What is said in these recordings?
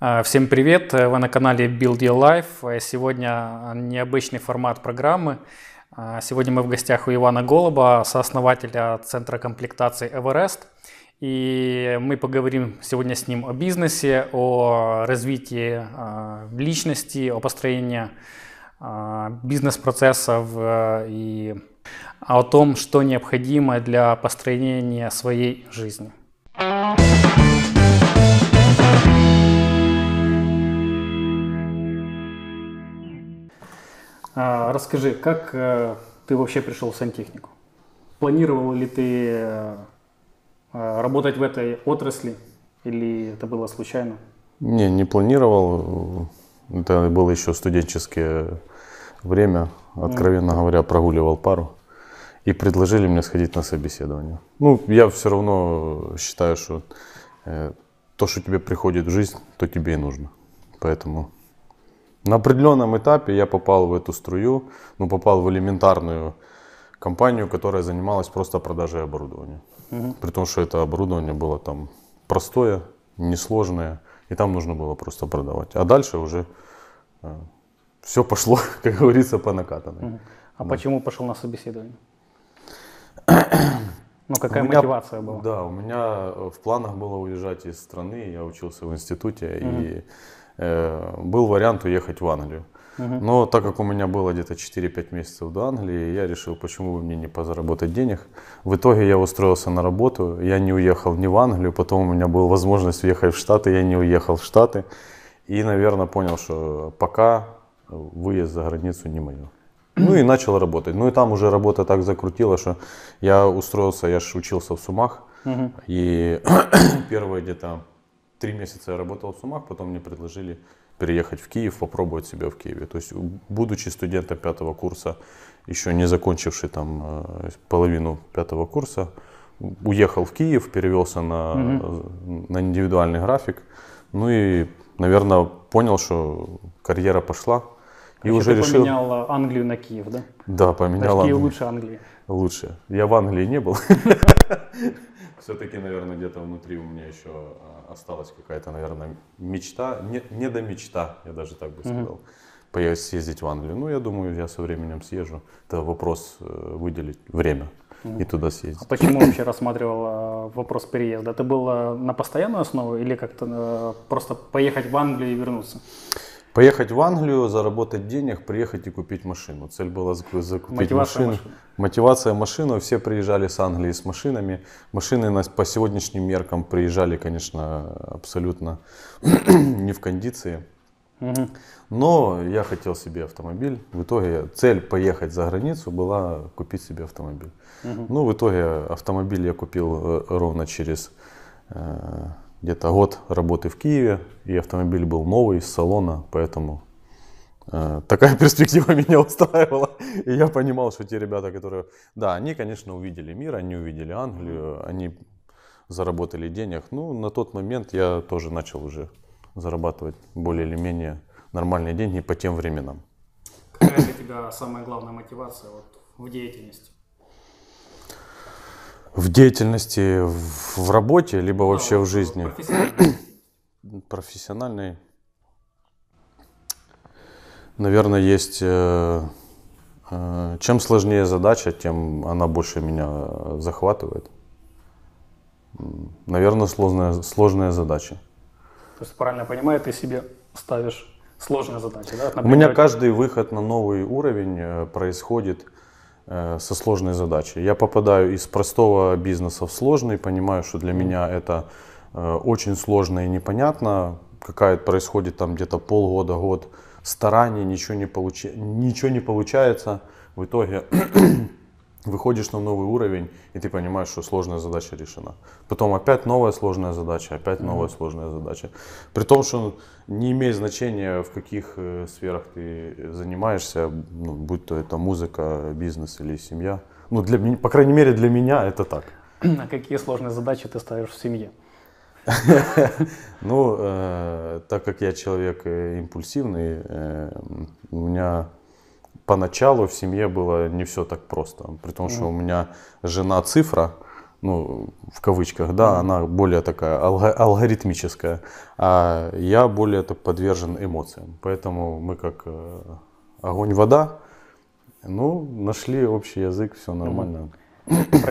А, всем привет! Э, вы на канале Build Your Life. Э, сегодня э, необычный формат программы. А, сегодня мы в гостях у Ивана Голоба, сооснователя Центра комплектации Everest. И мы поговорим сегодня с ним о бизнесе, о развитии а, личности, о построении бизнес-процессов и о том, что необходимо для построения своей жизни. А, расскажи, как э, ты вообще пришел в сантехнику? Планировал ли ты э, э, работать в этой отрасли или это было случайно? Не, не планировал. Это было еще студенческое время. Откровенно говоря, прогуливал пару. И предложили мне сходить на собеседование. Ну, я все равно считаю, что то, что тебе приходит в жизнь, то тебе и нужно. Поэтому на определенном этапе я попал в эту струю, ну попал в элементарную компанию, которая занималась просто продажей оборудования. Угу. При том, что это оборудование было там простое, несложное, и там нужно было просто продавать. А дальше уже э, все пошло, как говорится, по накатанной. Угу. А да. почему пошел на собеседование? Ну, какая меня, мотивация была? Да, у меня э, в планах было уезжать из страны. Я учился в институте, угу. и Э, был вариант уехать в Англию. Но так как у меня было где-то 4-5 месяцев до Англии, я решил, почему бы мне не позаработать денег. В итоге я устроился на работу, я не уехал ни в Англию, потом у меня была возможность уехать в Штаты, я не уехал в Штаты. И, наверное, понял, что пока выезд за границу не мое. Ну и начал работать. Ну и там уже работа так закрутила, что я устроился, я же учился в Сумах. Угу. И первые где-то три месяца я работал в Сумах, потом мне предложили переехать в Киев, попробовать себя в Киеве. То есть, будучи студентом пятого курса, еще не закончивший там э, половину пятого курса, уехал в Киев, перевелся на, угу. на индивидуальный график. Ну и, наверное, понял, что карьера пошла. И Короче, уже ты решил... поменял э, Англию на Киев, да? Да, поменял Англию. Киев лучше Англии. Лучше. Я в Англии не был. все-таки, наверное, где-то внутри у меня еще а, осталась какая-то, наверное, мечта, не, не до мечта, я даже так бы сказал, mm-hmm. съездить в Англию. Ну, я думаю, я со временем съезжу. Это вопрос э, выделить время mm-hmm. и туда съездить. А почему вообще рассматривал э, вопрос переезда? Это было э, на постоянную основу или как-то просто поехать в Англию и вернуться? Поехать в Англию, заработать денег, приехать и купить машину. Цель была закупить Мотивация машину. Машин. Мотивация машина. Все приезжали с Англии с машинами. Машины по сегодняшним меркам приезжали, конечно, абсолютно не в кондиции. Но я хотел себе автомобиль. В итоге цель поехать за границу была купить себе автомобиль. Ну, в итоге автомобиль я купил э, ровно через э, где-то год работы в Киеве, и автомобиль был новый из салона, поэтому э, такая перспектива меня устраивала. И я понимал, что те ребята, которые... Да, они, конечно, увидели мир, они увидели Англию, они заработали денег. Ну, на тот момент я тоже начал уже зарабатывать более или менее нормальные деньги по тем временам. Какая для тебя самая главная мотивация вот, в деятельности? В деятельности, в, в работе, либо ну, вообще а, в жизни? Профессиональный. профессиональный. Наверное, есть... Э, э, чем сложнее задача, тем она больше меня э, захватывает. Наверное, сложная, сложная задача. То есть, правильно понимаю, ты себе ставишь сложная задача, да? Например, У меня каждый выход на новый уровень э, происходит Э, со сложной задачей. Я попадаю из простого бизнеса в сложный, понимаю, что для меня это э, очень сложно и непонятно, какая происходит там где-то полгода, год стараний, ничего не, получи... ничего не получается. В итоге выходишь на новый уровень, и ты понимаешь, что сложная задача решена. Потом опять новая сложная задача, опять новая mm-hmm. сложная задача. При том, что не имеет значения, в каких э, сферах ты занимаешься, ну, будь то это музыка, бизнес или семья. Ну, для, по крайней мере, для меня это так. А какие сложные задачи ты ставишь в семье? Ну, э, так как я человек э, импульсивный, у меня поначалу в семье было не все так просто. При том, что у меня жена цифра, ну, в кавычках, да, она более такая алгоритмическая, а я более так подвержен эмоциям. Поэтому мы как э, огонь-вода, ну, нашли общий язык, все нормально.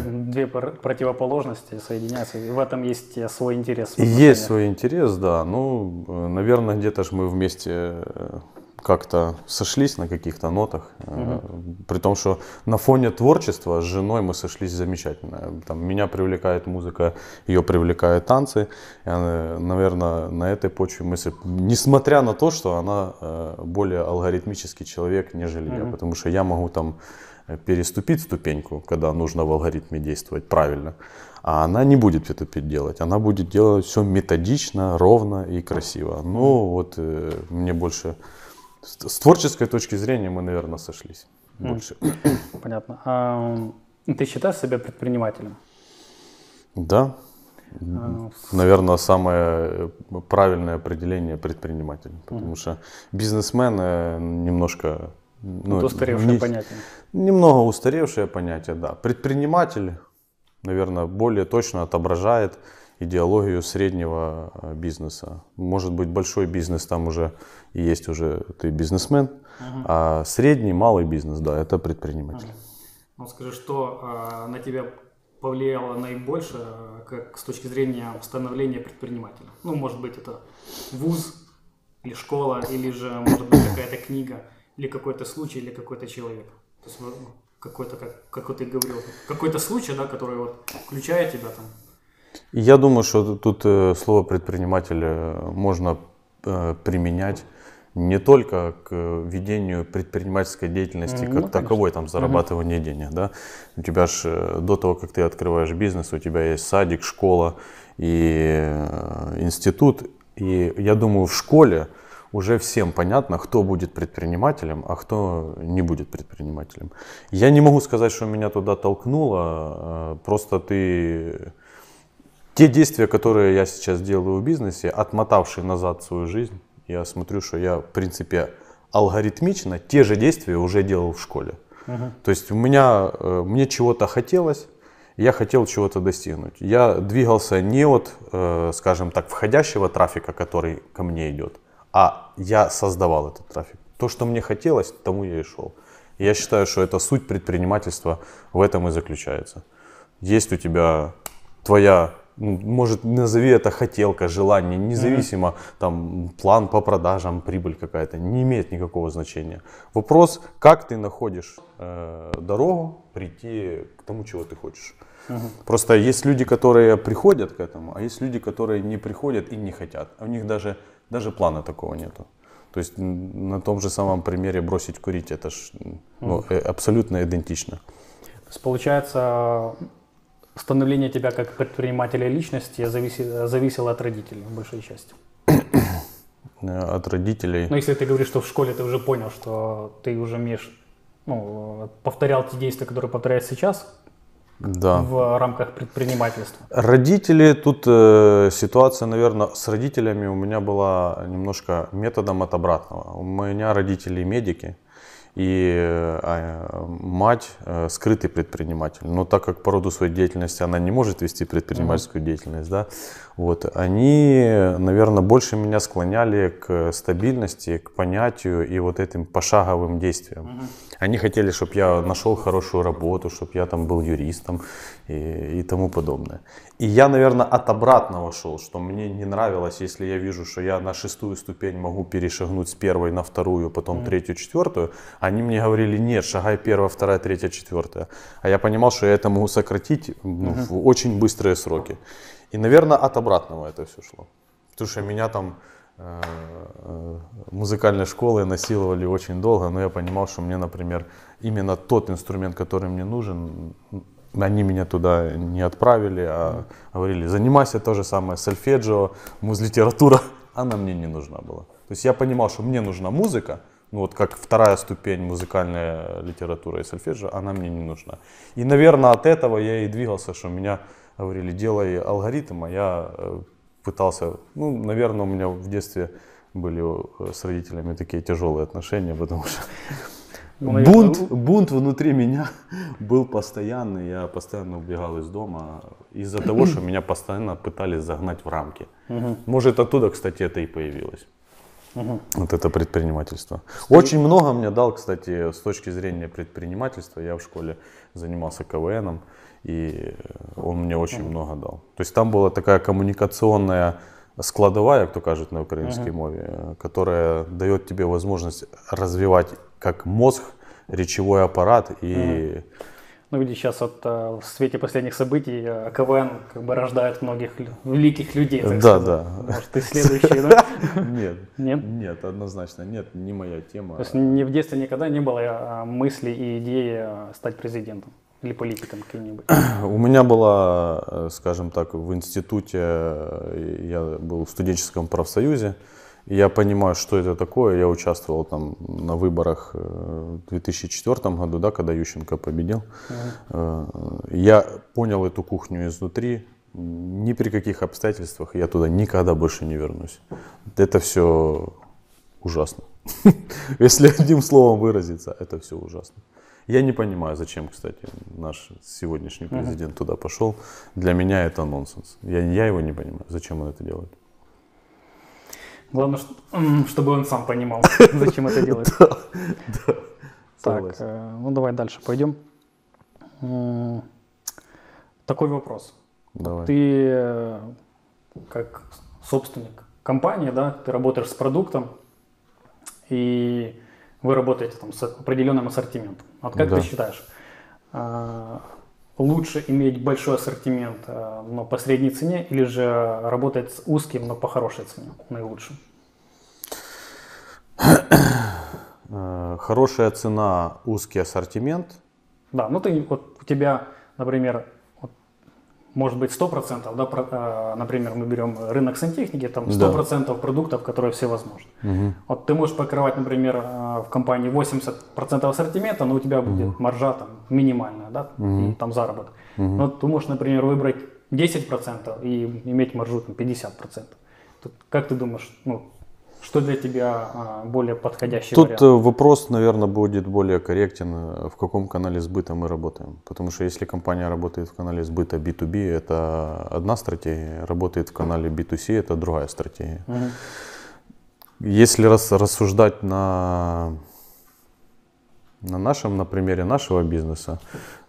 Две противоположности соединяются, и в этом есть э, свой интерес. Есть свой интерес, да, ну, э, наверное, где-то же мы вместе как-то сошлись на каких-то нотах, угу. при том, что на фоне творчества с женой мы сошлись замечательно. Там, меня привлекает музыка, ее привлекают танцы. Я, наверное, на этой почве мы, несмотря на то, что она э, более алгоритмический человек, нежели угу. я, потому что я могу там э, переступить ступеньку, когда нужно в алгоритме действовать правильно, а она не будет это делать. Она будет делать все методично, ровно и красиво. Ну вот мне больше с творческой точки зрения мы, наверное, сошлись mm. больше. Понятно. А, ты считаешь себя предпринимателем? Да. А, наверное, самое э, правильное определение предприниматель, потому mm. что бизнесмен немножко... Ну, Это устаревшее не, понятие. Немного устаревшее понятие, да. Предприниматель, наверное, более точно отображает идеологию среднего э, бизнеса. Может быть, большой бизнес там уже и есть уже ты бизнесмен, угу. а средний, малый бизнес, да, это предприниматель. Ну скажи, что э, на тебя повлияло наибольше, э, как с точки зрения становления предпринимателя? Ну, может быть, это вуз или школа, или же, может быть, какая-то книга, или какой-то случай, или какой-то человек. То есть ну, какой-то, как, как вот ты говорил, какой-то случай, да, который вот включает тебя там я думаю, что тут э, слово предприниматель э, можно э, применять не только к ведению предпринимательской деятельности mm, как ну, таковой, там зарабатывание mm денег, да. У тебя же до того, как ты открываешь бизнес, у тебя есть садик, школа и институт. И я думаю, в школе уже всем понятно, кто будет предпринимателем, а кто не будет предпринимателем. Я не могу сказать, что меня туда толкнуло, просто ты те действия, которые я сейчас делаю в бизнесе, отмотавшие назад свою жизнь, я смотрю, что я, в принципе, алгоритмично те же действия уже делал в школе. Uh-huh. То есть у меня, э, мне чего-то хотелось, я хотел чего-то достигнуть. Я двигался не от, э, скажем так, входящего трафика, который ко мне идет, а я создавал этот трафик. То, что мне хотелось, тому я и шел. я считаю, что это суть предпринимательства в этом и заключается. Есть у тебя твоя ну, может, назови это хотелка, желание, независимо, mm-hmm. там, план по продажам, прибыль какая-то, не имеет никакого значения. Вопрос, как ты находишь э, дорогу прийти к тому, чего ты хочешь. Mm-hmm. Просто есть люди, которые приходят к этому, а есть люди, которые не приходят и не хотят. А у них даже, даже плана такого нету. То есть на том же самом примере бросить курить, это ж, mm-hmm. ну, э, абсолютно идентично. То есть получается, становление тебя как предпринимателя личности зависи, зависело от родителей, в большей части? Э, от родителей. Но ну, если ты говоришь, что в школе ты уже понял, что ты уже умеешь, ну, повторял те действия, которые повторяешь сейчас, да. в рамках предпринимательства? Родители, тут э, ситуация, наверное, с родителями у меня была немножко методом от обратного. У меня родители медики, и а, мать э, скрытый предприниматель. Но так как по роду своей деятельности она не может вести предпринимательскую деятельность, да, вот, они, наверное, больше меня склоняли к стабильности, к понятию и вот этим пошаговым действиям. Угу. Они хотели, чтобы я нашел хорошую работу, чтобы я там был юристом и, и тому подобное. И я, наверное, от обратного шел, что мне не нравилось, если я вижу, что я на шестую ступень могу перешагнуть с первой на вторую, потом mm третью, четвертую. Они мне говорили, нет, шагай первая, вторая, третья, четвертая. А я понимал, что я это могу сократить ну, mm в очень быстрые сроки. И, наверное, от обратного это все шло. Потому что меня там э, э, музыкальной школы насиловали очень долго, но я понимал, что мне, например, именно тот инструмент, который мне нужен, они меня туда не отправили, а говорили, занимайся то же самое, сольфеджио, муз-литература, она мне не нужна была. То есть я понимал, что мне нужна музыка, ну вот как вторая ступень музыкальная литература и сольфеджио, она мне не нужна. И, наверное, от этого я и двигался, что меня говорили, делай алгоритм, а я э, пытался, ну, наверное, у меня в детстве были э, с родителями такие тяжелые отношения, потому что бунт, бунт внутри меня был постоянный, я постоянно убегал из дома из-за того, что меня постоянно пытались загнать в рамки. Может оттуда, кстати, это и появилось угу. вот это предпринимательство. Стоит... Очень много мне дал, кстати, с точки зрения предпринимательства. Я в школе занимался КВНом, и он мне очень угу. много дал. То есть там была такая коммуникационная складовая, кто кажет на украинской угу. мове, которая дает тебе возможность развивать как мозг, речевой аппарат и угу ну или сейчас от, э, в свете последних событий э, КВН как бы рождает многих великих людей. да, да. Может, ты следующий, да? Нет. Нет? Нет, однозначно нет, не моя тема. То есть не в детстве никогда не было э, мысли и идеи стать президентом? Или политиком каким-нибудь? У меня была, скажем так, в институте, я был в студенческом профсоюзе, я понимаю, что это такое. Я участвовал там на выборах э, в 2004 году, да, когда Ющенко победил. Mm-hmm. Я понял эту кухню изнутри. Ни при каких обстоятельствах я туда никогда больше не вернусь. Это все ужасно. Если одним словом выразиться, это все ужасно. Я не понимаю, зачем, кстати, наш сегодняшний президент туда пошел. Для меня это нонсенс. Я, я его не понимаю, зачем он это делает. Главное, чтобы он сам понимал, зачем это делает. Так, э, ну давай дальше пойдем. Такой вопрос. Ты э, как собственник компании, да, ты работаешь с продуктом, и вы работаете там с определенным ассортиментом. Вот как ты считаешь, а, лучше иметь большой ассортимент, э, но по средней цене, или же работать с узким, но по хорошей цене, наилучшим. Э, хорошая цена, узкий ассортимент. Да, ну ты вот у тебя, например, может быть 100%, да, э, например, мы берем рынок сантехники, там 100% да. продуктов, которые все возможны. Угу. Вот ты можешь покрывать, например, э, в компании 80% ассортимента, но у тебя будет угу. маржа там минимальная, да, угу. там заработок. Угу. Но ты можешь, например, выбрать 10% и иметь маржу там 50%. Тут, как ты думаешь, ну, что для тебя а, более подходящий Тут вариант? Тут э, вопрос, наверное, будет более корректен, э, в каком канале сбыта мы работаем. Потому что если компания работает в канале сбыта B2B, это одна стратегия, работает в канале B2C, это другая стратегия. Угу. Если рассуждать на на нашем, на примере нашего бизнеса,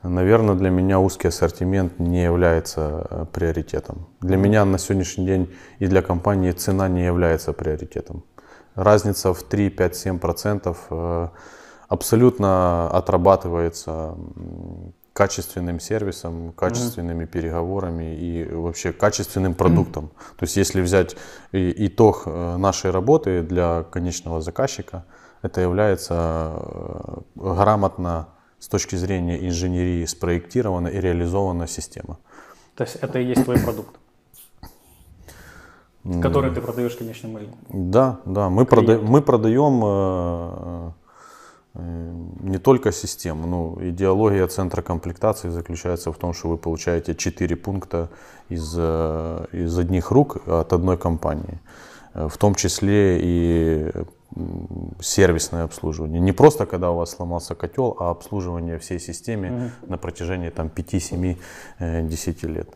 наверное, для меня узкий ассортимент не является э, приоритетом. Для меня на сегодняшний день и для компании цена не является приоритетом. Разница в 3, 5, 7 процентов э, абсолютно отрабатывается качественным сервисом, качественными mm переговорами и вообще качественным продуктом. mm То есть если взять итог э, нашей работы для конечного заказчика, это является э, грамотно с точки зрения инженерии спроектирована и реализована система. То есть это и есть твой продукт? который ты продаешь конечному Да, да, мы, прода- мы продаем э, не только систем, но идеология центра комплектации заключается в том, что вы получаете 4 пункта из, э, из одних рук от одной компании, э, в том числе и сервисное обслуживание. Не просто когда у вас сломался котел, а обслуживание всей системе mm-hmm. на протяжении там, 5, 7, 10 лет.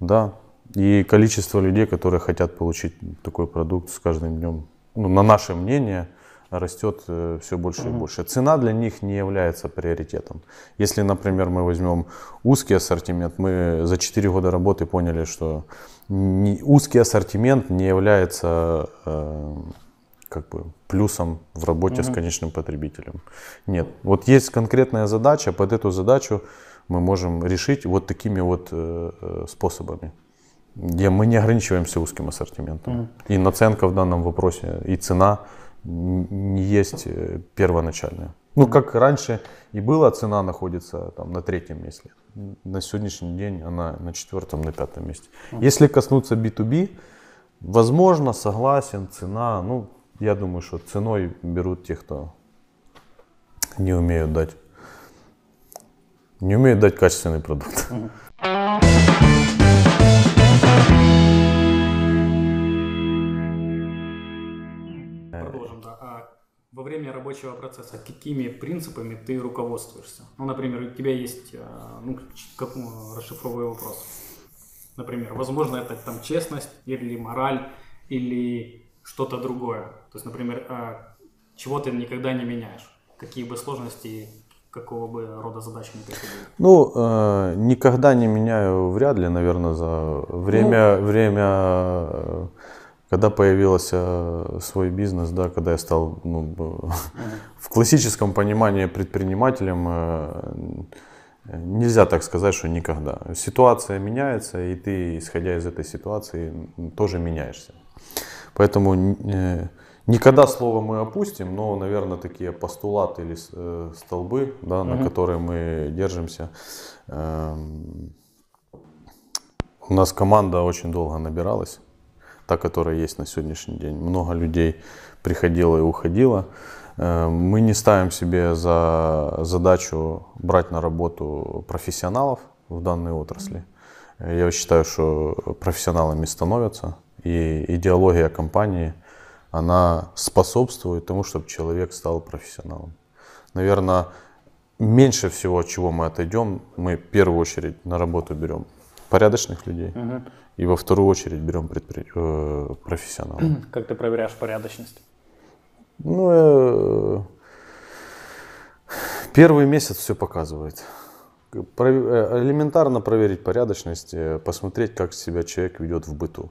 Да. И количество людей, которые хотят получить такой продукт с каждым днем, ну, на наше мнение, растет э, все больше mm-hmm. и больше. Цена для них не является приоритетом. Если, например, мы возьмем узкий ассортимент, мы за 4 года работы поняли, что не, узкий ассортимент не является э, как бы плюсом в работе mm-hmm. с конечным потребителем. Нет, вот есть конкретная задача, под эту задачу мы можем решить вот такими вот э, э способами где мы не ограничиваемся узким ассортиментом. Mm. И наценка в данном вопросе, и цена не есть э, первоначальная. Ну, как раньше и было, цена находится там на третьем месте. На сегодняшний день она на четвертом, на пятом месте. Если коснуться B2B, возможно, согласен, цена, ну, я думаю, что ценой берут тех, кто не умеют дать, не умеют дать качественный продукт. рабочего процесса, какими принципами ты руководствуешься. Ну, например, у тебя есть, э, ну, как расшифровый вопрос. Например, возможно, это там честность или мораль или что-то другое. То есть, например, э, чего ты никогда не меняешь, какие бы сложности какого бы рода задачи не приходили? Ну, э, никогда не меняю, вряд ли, наверное, за время, ну, время э, когда появился э, свой бизнес, да, когда я стал ну, в классическом понимании предпринимателем, э, нельзя так сказать, что никогда. Ситуация меняется, и ты, исходя из этой ситуации, тоже меняешься. Поэтому э, никогда слово мы опустим, но, наверное, такие постулаты или столбы, да, угу. на которые мы держимся. Эм, у нас команда очень долго набиралась та, которая есть на сегодняшний день. Много людей приходило и уходило. Э, мы не ставим себе за задачу брать на работу профессионалов в данной отрасли. Э, я считаю, что профессионалами становятся, и идеология компании, она способствует тому, чтобы человек стал профессионалом. Наверное, меньше всего, от чего мы отойдем, мы в первую очередь на работу берем порядочных людей. Угу. И во вторую очередь берем предпри... э, профессионалов. Как ты проверяешь порядочность? Ну, э, первый месяц все показывает. Про, э, элементарно проверить порядочность, э, посмотреть, как себя человек ведет в быту.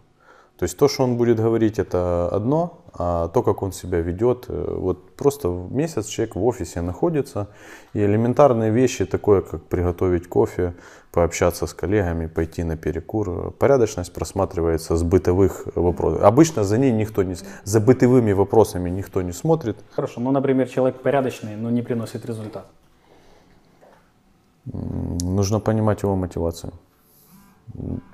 То есть то, что он будет говорить, это одно, а то, как он себя ведет, э, вот просто месяц человек в офисе находится, и элементарные вещи, такое как приготовить кофе, пообщаться с коллегами, пойти на перекур, порядочность просматривается с бытовых вопросов. Обычно за ней никто не, за бытовыми вопросами никто не смотрит. Хорошо, ну, например, человек порядочный, но не приносит результат. Нужно понимать его мотивацию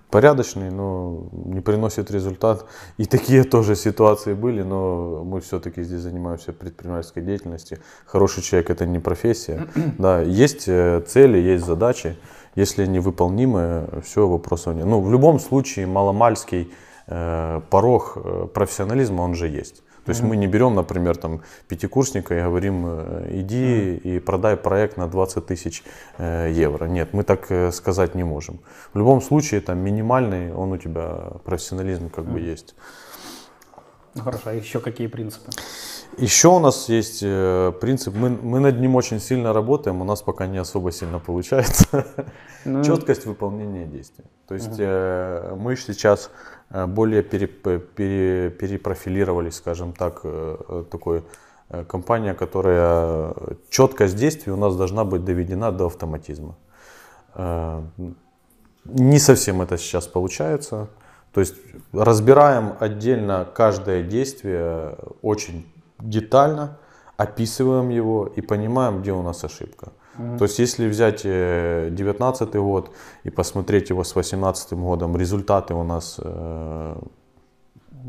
порядочный, но не приносит результат. И такие тоже ситуации были, но мы все-таки здесь занимаемся предпринимательской деятельностью. Хороший человек это не профессия. Да, есть э, цели, есть задачи. Если они выполнимы, все, вопросов нет. Ну, в любом случае, маломальский э, порог э, профессионализма, он же есть. То есть mm-hmm. мы не берем, например, там, пятикурсника и говорим, э, иди mm-hmm. и продай проект на 20 тысяч э, евро. Нет, мы так э, сказать не можем. В любом случае, там минимальный, он у тебя профессионализм как mm-hmm. бы есть. Ну, хорошо, а еще какие принципы? Еще у нас есть э, принцип, мы, мы над ним очень сильно работаем, у нас пока не особо сильно получается. Ну... Четкость выполнения действий. То есть угу. э, мы сейчас э, более пере, пере, перепрофилировались, скажем так, э, такой компания, которая четкость действий у нас должна быть доведена до автоматизма. Не совсем это сейчас получается. То есть разбираем отдельно каждое действие очень детально, описываем его и понимаем, где у нас ошибка. Mm-hmm. То есть если взять 19 э, год и посмотреть его с 18 годом, результаты у нас э,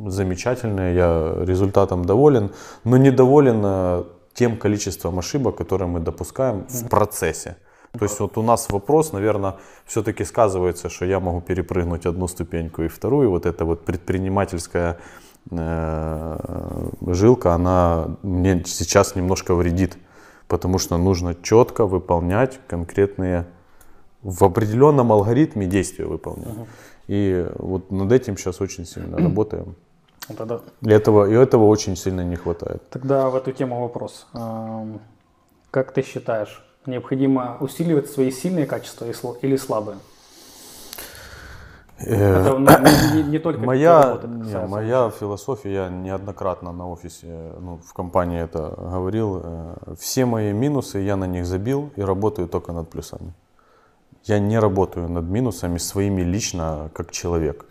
замечательные, я результатом доволен, но недоволен э, тем количеством ошибок, которые мы допускаем mm-hmm. в процессе. То есть вот у нас вопрос, наверное, все-таки сказывается, что я могу перепрыгнуть одну ступеньку и вторую. Вот эта вот предпринимательская э, жилка, она мне сейчас немножко вредит, потому что нужно четко выполнять конкретные в определенном алгоритме действия выполнять. Угу. И вот над этим сейчас очень сильно работаем. Тогда... И, этого, и этого очень сильно не хватает. Тогда в эту тему вопрос. Эм, как ты считаешь, необходимо усиливать свои сильные качества или слабые? Э, это не, не, только моя, работа, не, моя философия, я неоднократно на офисе, ну, в компании это говорил, э, все мои минусы я на них забил и работаю только над плюсами. Я не работаю над минусами своими лично, как человек.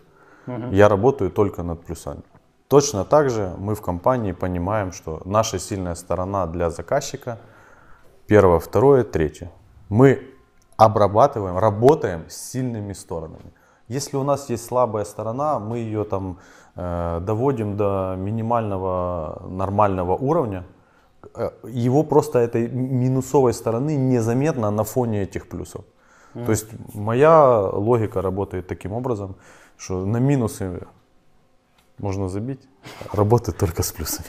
Угу. Я работаю только над плюсами. Точно так же мы в компании понимаем, что наша сильная сторона для заказчика – Первое, второе, третье. Мы обрабатываем, работаем с сильными сторонами. Если у нас есть слабая сторона, мы ее там э, доводим до минимального нормального уровня. Э, его просто этой минусовой стороны незаметно на фоне этих плюсов. Mm. То есть моя логика работает таким образом, что на минусы можно забить, работает только с плюсами.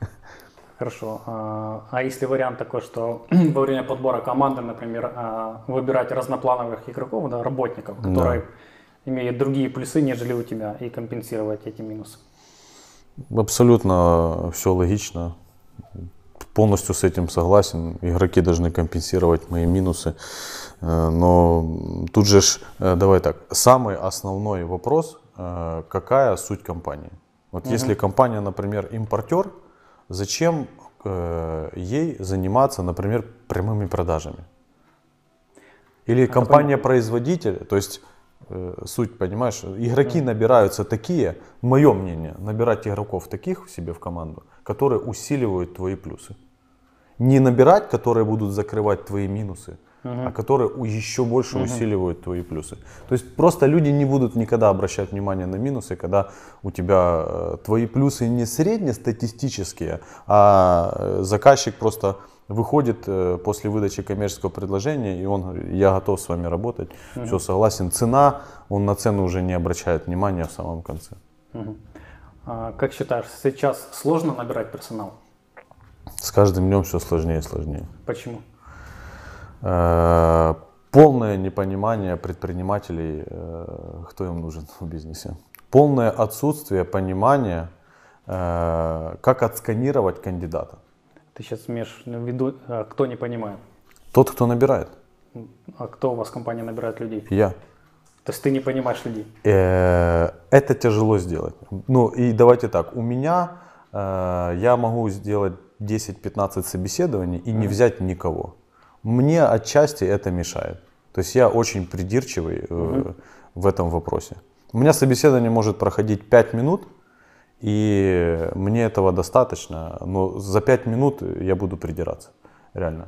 Хорошо. А, а если вариант такой, что во время подбора команды, например, а, выбирать разноплановых игроков, да, работников, которые да. имеют другие плюсы, нежели у тебя, и компенсировать эти минусы? Абсолютно все логично. Полностью с этим согласен. Игроки должны компенсировать мои минусы. Э, но тут же, ж, э, давай так, самый основной вопрос, э, какая суть компании? Вот угу. если компания, например, импортер, Зачем э, ей заниматься, например, прямыми продажами? Или компания-производитель, то есть э, суть, понимаешь, игроки mm. набираются такие, мое мнение, набирать игроков таких себе в команду, которые усиливают твои плюсы. Не набирать, которые будут закрывать твои минусы, а которые еще больше усиливают твои плюсы. То есть просто люди не будут никогда обращать внимание на минусы, когда у тебя э, твои плюсы не среднестатистические, а э, заказчик просто выходит э, после выдачи коммерческого предложения, и он говорит, я готов с вами работать, угу. все, согласен. Цена, он на цену уже не обращает внимания в самом конце. Угу. А, как считаешь, сейчас сложно набирать персонал? С каждым днем все сложнее и сложнее. Почему? Э, полное непонимание предпринимателей, э, кто им нужен в бизнесе. Полное отсутствие понимания, э, как отсканировать кандидата. Ты сейчас имеешь в виду, кто не понимает? Тот, кто набирает. А кто у вас в компании набирает людей? Я. То есть ты не понимаешь людей? Это тяжело сделать. Ну и давайте так, у меня я могу сделать 10-15 собеседований и не взять никого. Мне отчасти это мешает. То есть я очень придирчивый угу. в этом вопросе. У меня собеседование может проходить 5 минут, и мне этого достаточно, но за 5 минут я буду придираться, реально.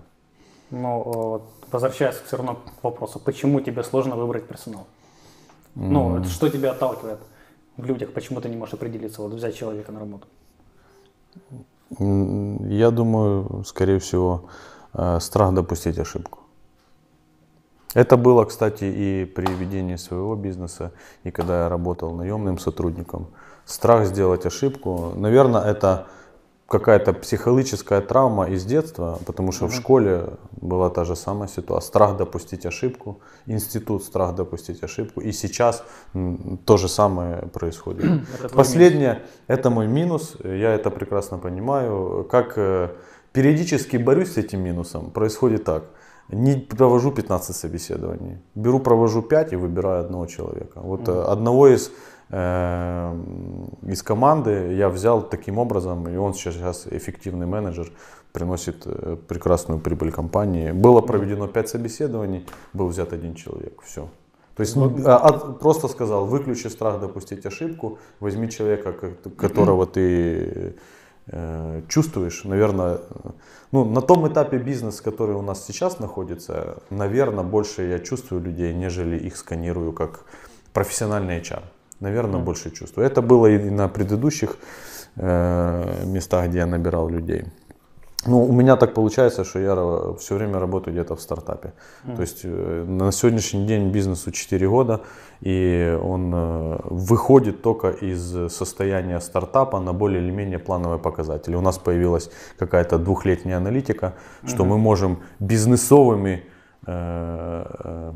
Ну, э, возвращаясь все равно к вопросу, почему тебе сложно выбрать персонал? Ну, это что тебя отталкивает в людях, почему ты не можешь определиться, вот взять человека на работу? Я думаю, скорее всего, Э, страх допустить ошибку. Это было, кстати, и при ведении своего бизнеса, и когда я работал наемным сотрудником. Страх сделать ошибку, наверное, это какая-то психологическая травма из детства, потому что mm-hmm. в школе была та же самая ситуация. Страх допустить ошибку, институт страх допустить ошибку, и сейчас то же самое происходит. Это Последнее, это мой минус, я это прекрасно понимаю. Как э, Периодически борюсь с этим минусом. Происходит так. Не провожу 15 собеседований. Беру, провожу 5 и выбираю одного человека. Вот mm-hmm. одного из, э, из команды я взял таким образом, и он сейчас, сейчас эффективный менеджер, приносит э, прекрасную прибыль компании. Было проведено 5 собеседований, был взят один человек. Все. То есть ну, э, от, просто сказал, выключи страх допустить ошибку, возьми человека, которого ты Э, чувствуешь, наверное, ну, на том этапе бизнес, который у нас сейчас находится, наверное, больше я чувствую людей, нежели их сканирую как профессиональный HR. Наверное, mm-hmm. больше чувствую. Это было и на предыдущих э, местах, где я набирал людей. Ну, у меня так получается, что я все время работаю где-то в стартапе. Mm. То есть э, на сегодняшний день бизнесу 4 года, и он э, выходит только из состояния стартапа на более или менее плановые показатели. У нас появилась какая-то двухлетняя аналитика, mm-hmm. что мы можем бизнесовыми э,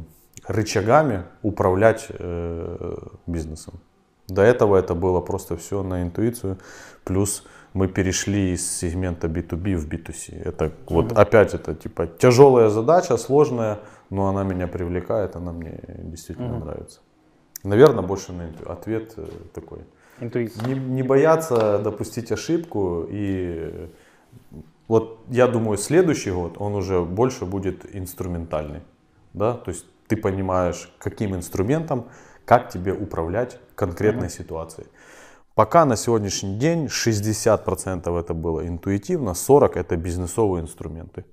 рычагами управлять бизнесом. До этого это было просто все на интуицию, плюс мы перешли из сегмента B2B в B2C. Это mm вот опять это типа тяжелая задача, сложная, но она меня привлекает, она мне действительно mm нравится. Наверное, больше на инту... ответ э, такой. Интуиция. Не, не бояться допустить ошибку и вот я думаю, следующий год он уже больше будет инструментальный, да, то есть ты понимаешь, каким инструментом, как тебе управлять конкретной mm ситуацией. Пока на сегодняшний день 60% это было интуитивно, 40% это бизнесовые инструменты.